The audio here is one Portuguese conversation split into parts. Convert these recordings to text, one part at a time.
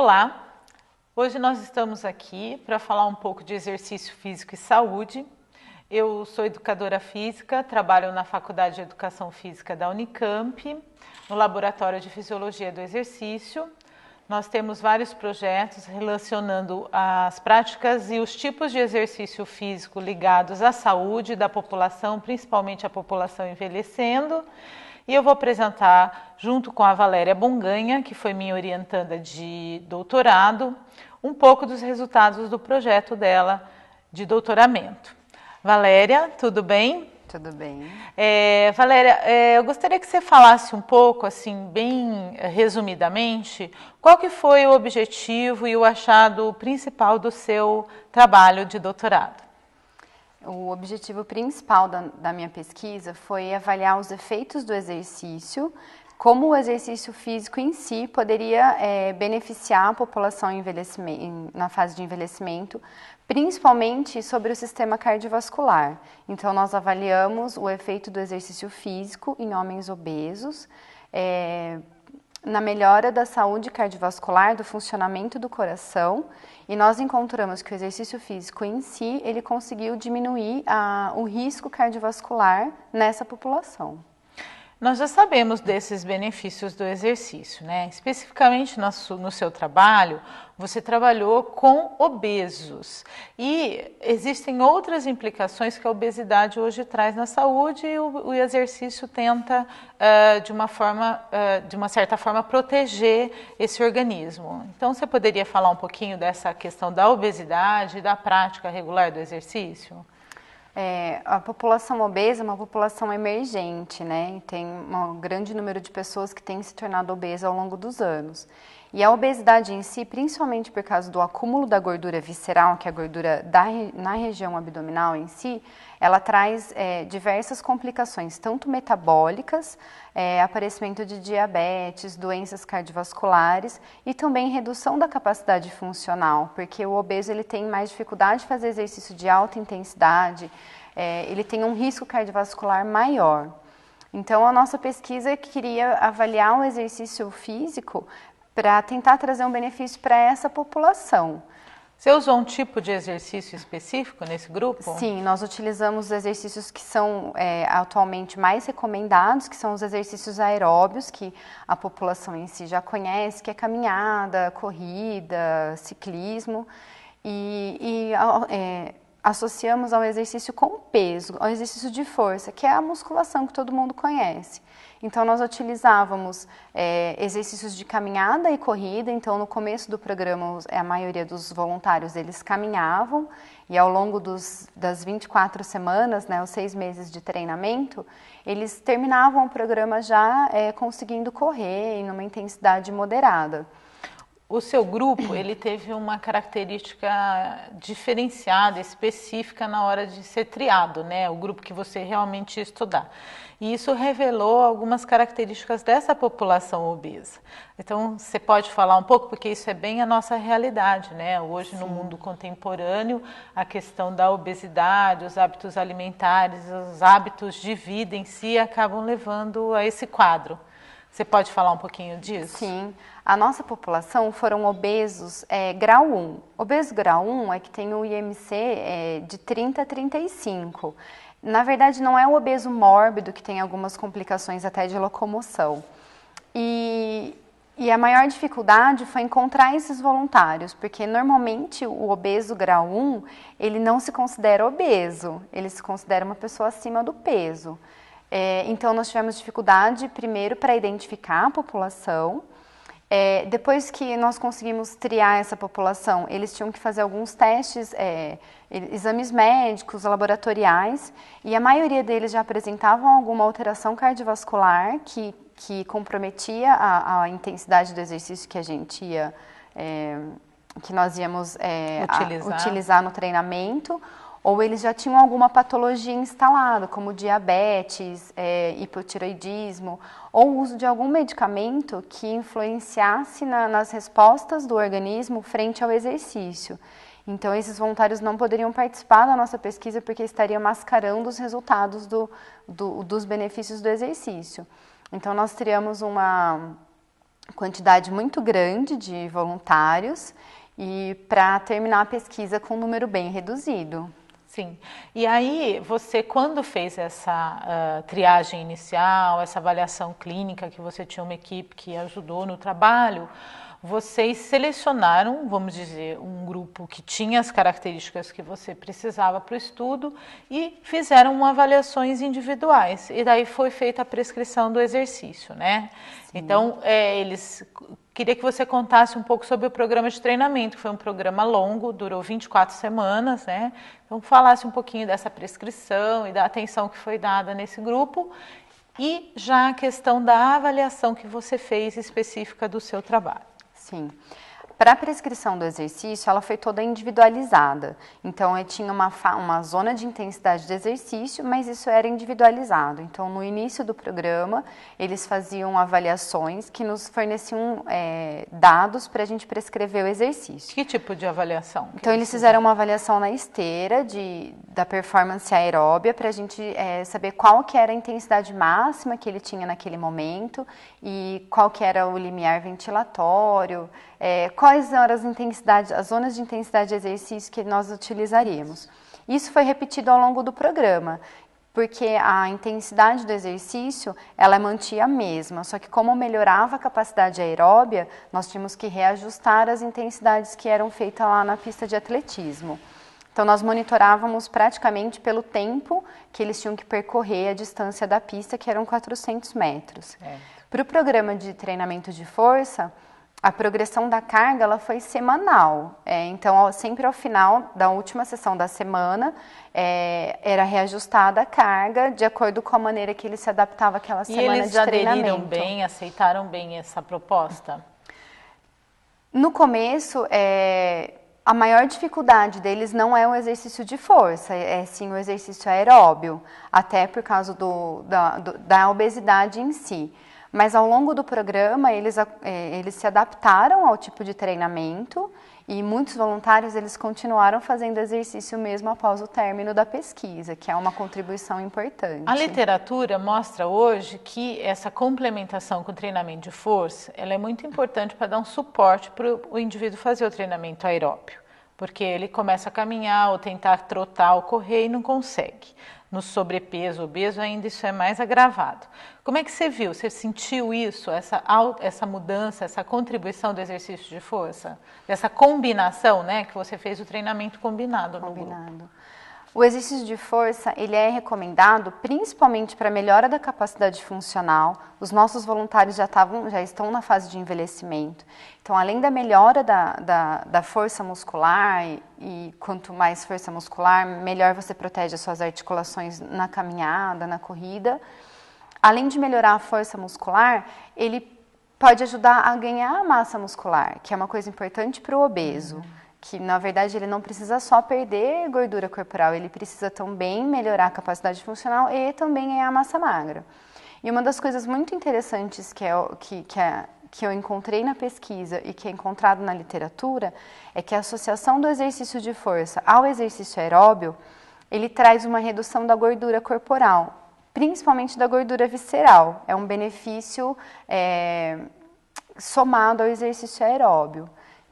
Olá! Hoje nós estamos aqui para falar um pouco de exercício físico e saúde. Eu sou educadora física, trabalho na Faculdade de Educação Física da Unicamp, no Laboratório de Fisiologia do Exercício. Nós temos vários projetos relacionando as práticas e os tipos de exercício físico ligados à saúde da população, principalmente a população envelhecendo e eu vou apresentar, junto com a Valéria Bonganha, que foi minha orientanda de doutorado, um pouco dos resultados do projeto dela de doutoramento. Valéria, tudo bem? Tudo bem. É, Valéria, é, eu gostaria que você falasse um pouco, assim, bem resumidamente, qual que foi o objetivo e o achado principal do seu trabalho de doutorado? O objetivo principal da, da minha pesquisa foi avaliar os efeitos do exercício como o exercício físico em si poderia é, beneficiar a população na fase de envelhecimento, principalmente sobre o sistema cardiovascular. Então, nós avaliamos o efeito do exercício físico em homens obesos. É, na melhora da saúde cardiovascular, do funcionamento do coração, e nós encontramos que o exercício físico em si, ele conseguiu diminuir a, o risco cardiovascular nessa população. Nós já sabemos desses benefícios do exercício, né? Especificamente no seu trabalho, você trabalhou com obesos e existem outras implicações que a obesidade hoje traz na saúde e o, exercício tenta uh, de uma forma, uh, de uma certa forma, proteger esse organismo. Então, você poderia falar um pouquinho dessa questão da obesidade, e da prática regular do exercício? É, a população obesa é uma população emergente, né? tem um grande número de pessoas que têm se tornado obesa ao longo dos anos. E a obesidade em si, principalmente por causa do acúmulo da gordura visceral, que é a gordura da, na região abdominal em si, ela traz é, diversas complicações, tanto metabólicas, é, aparecimento de diabetes, doenças cardiovasculares e também redução da capacidade funcional, porque o obeso ele tem mais dificuldade de fazer exercício de alta intensidade, é, ele tem um risco cardiovascular maior. Então, a nossa pesquisa queria avaliar o exercício físico para tentar trazer um benefício para essa população. Você usou um tipo de exercício específico nesse grupo? Sim, nós utilizamos os exercícios que são é, atualmente mais recomendados, que são os exercícios aeróbios, que a população em si já conhece, que é caminhada, corrida, ciclismo. E, e é, associamos ao exercício com peso, ao exercício de força, que é a musculação que todo mundo conhece. Então, nós utilizávamos é, exercícios de caminhada e corrida. Então, no começo do programa, a maioria dos voluntários eles caminhavam e ao longo dos, das 24 semanas, né, os seis meses de treinamento, eles terminavam o programa já é, conseguindo correr em uma intensidade moderada. O seu grupo, ele teve uma característica diferenciada, específica na hora de ser triado, né? O grupo que você realmente estudar. E isso revelou algumas características dessa população obesa. Então, você pode falar um pouco, porque isso é bem a nossa realidade, né? Hoje, Sim. no mundo contemporâneo, a questão da obesidade, os hábitos alimentares, os hábitos de vida em si acabam levando a esse quadro. Você pode falar um pouquinho disso? Sim. A nossa população foram obesos é, grau 1. Obeso grau 1 é que tem o IMC é, de 30 a 35. Na verdade, não é o obeso mórbido que tem algumas complicações até de locomoção. E, e a maior dificuldade foi encontrar esses voluntários, porque normalmente o obeso grau 1, ele não se considera obeso, ele se considera uma pessoa acima do peso. É, então, nós tivemos dificuldade, primeiro, para identificar a população. É, depois que nós conseguimos triar essa população, eles tinham que fazer alguns testes, é, exames médicos, laboratoriais, e a maioria deles já apresentavam alguma alteração cardiovascular que, que comprometia a, a intensidade do exercício que a gente ia, é, que nós íamos é, utilizar. A, utilizar no treinamento, ou eles já tinham alguma patologia instalada, como diabetes, é, hipotiroidismo, ou uso de algum medicamento que influenciasse na, nas respostas do organismo frente ao exercício. Então, esses voluntários não poderiam participar da nossa pesquisa porque estariam mascarando os resultados do, do, dos benefícios do exercício. Então, nós criamos uma quantidade muito grande de voluntários e para terminar a pesquisa com um número bem reduzido. Sim. E aí, você, quando fez essa uh, triagem inicial, essa avaliação clínica, que você tinha uma equipe que ajudou no trabalho, vocês selecionaram, vamos dizer, um grupo que tinha as características que você precisava para o estudo e fizeram avaliações individuais. E daí foi feita a prescrição do exercício, né? Sim. Então, é, eles Queria que você contasse um pouco sobre o programa de treinamento, que foi um programa longo, durou 24 semanas, né? Então, falasse um pouquinho dessa prescrição e da atenção que foi dada nesse grupo e já a questão da avaliação que você fez específica do seu trabalho. Sim. Para a prescrição do exercício, ela foi toda individualizada. Então, eu tinha uma, uma zona de intensidade de exercício, mas isso era individualizado. Então, no início do programa, eles faziam avaliações que nos forneciam é, dados para a gente prescrever o exercício. Que tipo de avaliação? Então, eles fizeram uma avaliação na esteira de, da performance aeróbia para a gente é, saber qual que era a intensidade máxima que ele tinha naquele momento e qual que era o limiar ventilatório, é, qual quais eram as, intensidades, as zonas de intensidade de exercício que nós utilizaríamos. Isso foi repetido ao longo do programa, porque a intensidade do exercício ela é mantinha a mesma, só que como melhorava a capacidade aeróbia, nós tínhamos que reajustar as intensidades que eram feitas lá na pista de atletismo. Então nós monitorávamos praticamente pelo tempo que eles tinham que percorrer a distância da pista, que eram 400 metros. É. Para o programa de treinamento de força, a progressão da carga ela foi semanal. É, então, ó, sempre ao final da última sessão da semana, é, era reajustada a carga de acordo com a maneira que ele se adaptava àquela e semana eles de treinamento. Aderiram bem, aceitaram bem essa proposta? No começo, é, a maior dificuldade deles não é o exercício de força, é, é sim o exercício aeróbio, até por causa do, da, do, da obesidade em si. Mas ao longo do programa, eles, é, eles se adaptaram ao tipo de treinamento e muitos voluntários eles continuaram fazendo exercício mesmo após o término da pesquisa, que é uma contribuição importante. A literatura mostra hoje que essa complementação com o treinamento de força, ela é muito importante para dar um suporte para o indivíduo fazer o treinamento aeróbio, porque ele começa a caminhar ou tentar trotar ou correr e não consegue no sobrepeso, obeso, ainda isso é mais agravado. Como é que você viu? Você sentiu isso, essa, essa mudança, essa contribuição do exercício de força? Dessa combinação, né? Que você fez o treinamento combinado, combinado. no grupo. O exercício de força ele é recomendado principalmente para melhora da capacidade funcional. Os nossos voluntários já, tavam, já estão na fase de envelhecimento. Então, além da melhora da, da, da força muscular, e, e, quanto mais força muscular, melhor você protege as suas articulações na caminhada, na corrida. Além de melhorar a força muscular, ele pode ajudar a ganhar massa muscular, que é uma coisa importante para o obeso. Uhum que na verdade ele não precisa só perder gordura corporal, ele precisa também melhorar a capacidade funcional e também é a massa magra. E uma das coisas muito interessantes que, é, que, que, é, que eu encontrei na pesquisa e que é encontrado na literatura é que a associação do exercício de força ao exercício aeróbio ele traz uma redução da gordura corporal, principalmente da gordura visceral. É um benefício é, somado ao exercício aeróbio.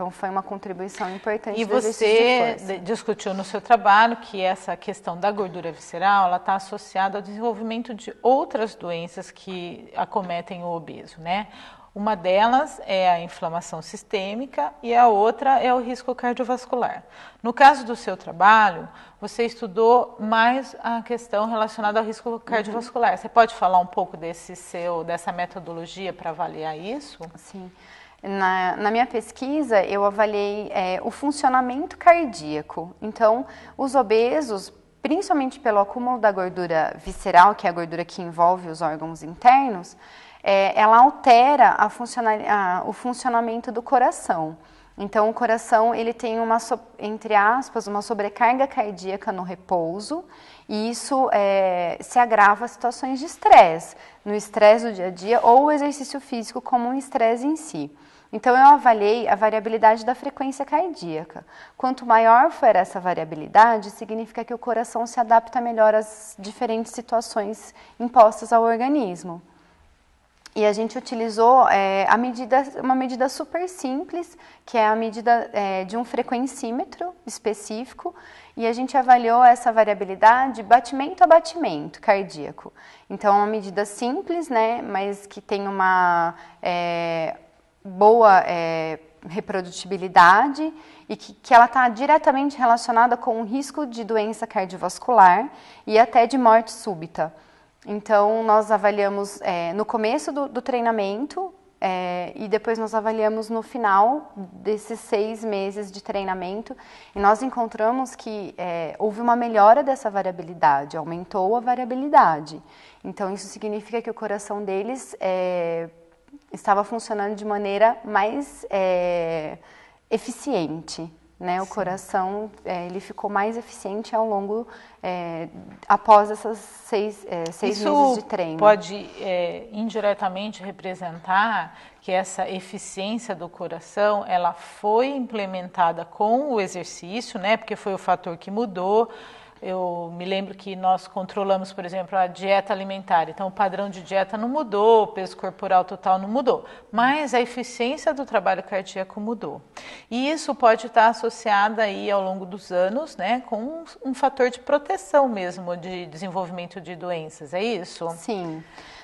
Então foi uma contribuição importante. E você discutiu no seu trabalho que essa questão da gordura visceral ela está associada ao desenvolvimento de outras doenças que acometem o obeso, né? Uma delas é a inflamação sistêmica e a outra é o risco cardiovascular. No caso do seu trabalho, você estudou mais a questão relacionada ao risco uhum. cardiovascular. Uhum. Você pode falar um pouco desse seu, dessa metodologia para avaliar isso? Sim. Na, na, minha pesquisa, eu avaliei é, o funcionamento cardíaco. Então, os obesos, principalmente pelo acúmulo da gordura visceral, que é a gordura que envolve os órgãos internos, é, ela altera a a, o funcionamento do coração. Então, o coração ele tem uma, entre aspas, uma sobrecarga cardíaca no repouso e isso é, se agrava a situações de estresse, no estresse do dia a dia ou o exercício físico como um estresse em si. Então eu avaliei a variabilidade da frequência cardíaca. Quanto maior for essa variabilidade, significa que o coração se adapta melhor às diferentes situações impostas ao organismo. E a gente utilizou é, a medida, uma medida super simples, que é a medida é, de um frequencímetro específico, e a gente avaliou essa variabilidade batimento a batimento cardíaco. Então, é uma medida simples, né, mas que tem uma, é, boa é, reprodutibilidade e que, que ela está diretamente relacionada com o risco de doença cardiovascular e até de morte súbita. Então, nós avaliamos é, no começo do, do treinamento é, e depois nós avaliamos no final desses seis meses de treinamento e nós encontramos que é, houve uma melhora dessa variabilidade, aumentou a variabilidade. Então, isso significa que o coração deles é, estava funcionando de maneira mais é, eficiente. Né, o Sim. coração é, ele ficou mais eficiente ao longo é, após essas seis, é, seis Isso meses de treino. Pode é, indiretamente representar que essa eficiência do coração ela foi implementada com o exercício, né? Porque foi o fator que mudou. Eu me lembro que nós controlamos, por exemplo, a dieta alimentar. Então, o padrão de dieta não mudou, o peso corporal total não mudou, mas a eficiência do trabalho cardíaco mudou. E isso pode estar associado aí ao longo dos anos, né, com um, um fator de proteção mesmo de desenvolvimento de doenças. É isso? Sim.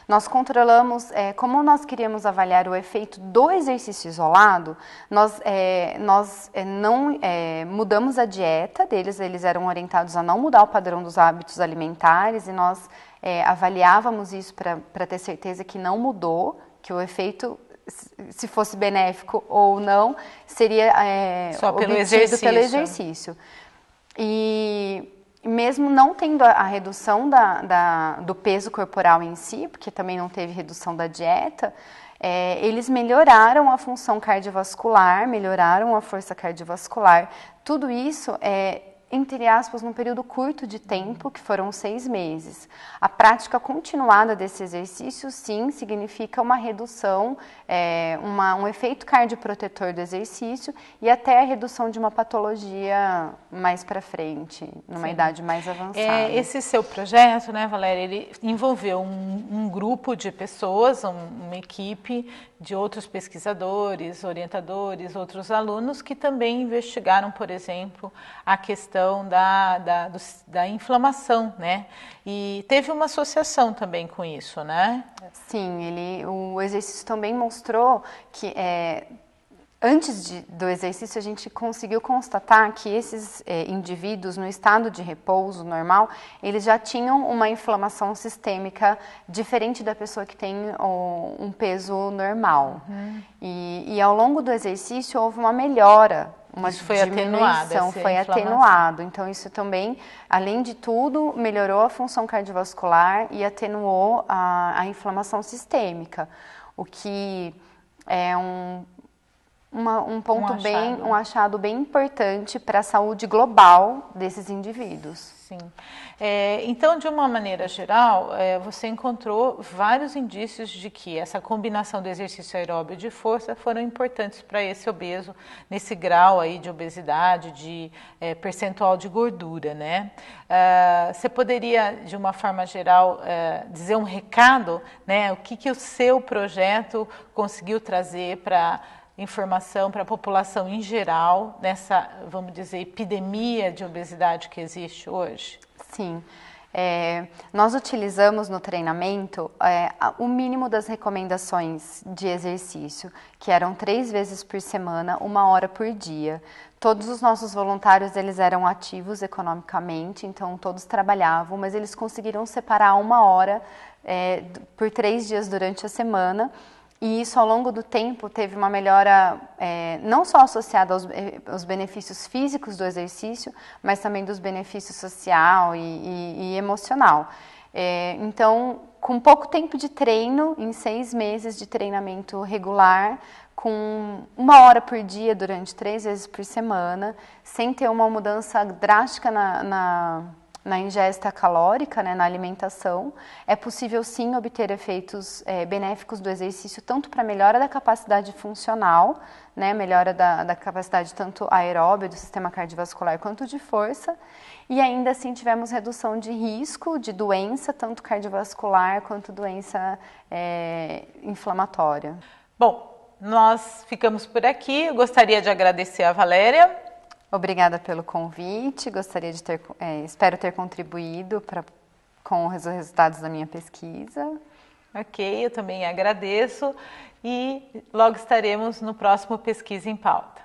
Nós controlamos é, como nós queríamos avaliar o efeito do exercício isolado, nós, é, nós é, não é, mudamos a dieta deles, eles eram orientados a não mudar o padrão dos hábitos alimentares e nós é, avaliávamos isso para ter certeza que não mudou, que o efeito se fosse benéfico ou não, seria é, Só pelo exercício. pelo exercício. E mesmo não tendo a redução da, da, do peso corporal em si, porque também não teve redução da dieta, é, eles melhoraram a função cardiovascular, melhoraram a força cardiovascular. Tudo isso é, entre aspas, num período curto de tempo, que foram seis meses. A prática continuada desse exercício, sim, significa uma redução, é, uma, um efeito cardioprotetor do exercício e até a redução de uma patologia mais para frente, numa sim. idade mais avançada. É, esse seu projeto, né, Valéria, ele envolveu um, um grupo de pessoas, um, uma equipe de outros pesquisadores, orientadores, outros alunos que também investigaram, por exemplo, a questão da, da, do, da inflamação, né? E teve uma associação também com isso, né? Sim, ele, o exercício também mostrou que é, antes de, do exercício, a gente conseguiu constatar que esses eh, indivíduos, no estado de repouso normal, eles já tinham uma inflamação sistêmica diferente da pessoa que tem um peso normal. Uhum. E, e, ao longo do exercício houve uma melhora. Uma isso foi diminuição, foi atenuado. Então, isso também, além de tudo, melhorou a função cardiovascular e atenuou a, a inflamação sistêmica, o que é um uma, um ponto um bem, um achado bem importante para a saúde global desses indivíduos. Sim. É, então, de uma maneira geral, é, você encontrou vários indícios de que essa combinação do exercício aeróbio e de força foram importantes para esse obeso, nesse grau aí de obesidade, de é, percentual de gordura, né? É, você poderia, de uma forma geral, é, dizer um recado, né? O que, que o seu projeto conseguiu trazer para informação para a população em geral nessa, vamos dizer, epidemia de obesidade que existe hoje? Sim. É, nós utilizamos no treinamento é, o mínimo das recomendações de exercício, que eram três vezes por semana, uma hora por dia. Todos os nossos voluntários eles eram ativos economicamente, então todos trabalhavam, mas eles conseguiram separar uma hora é, por três dias durante a semana e isso, ao longo do tempo, teve uma melhora é, não só associada aos, é, aos, benefícios físicos do exercício, mas também dos benefícios social e, e, e emocional. É, então, com pouco tempo de treino, em seis meses de treinamento regular, com uma hora por dia durante três vezes por semana, sem ter uma mudança drástica na, na na ingesta calórica, né, na alimentação, é possível sim obter efeitos é, benéficos do exercício, tanto para melhora da capacidade funcional, né, melhora da, da capacidade tanto aeróbica do sistema cardiovascular quanto de força, e ainda assim tivemos redução de risco de doença, tanto cardiovascular quanto doença é, inflamatória. Bom, nós ficamos por aqui. Eu gostaria de agradecer a Valéria Obrigada pelo convite. Gostaria de ter, é, espero ter contribuído pra, com os resultados da minha pesquisa. Ok, eu também agradeço e logo estaremos no próximo Pesquisa em Pauta.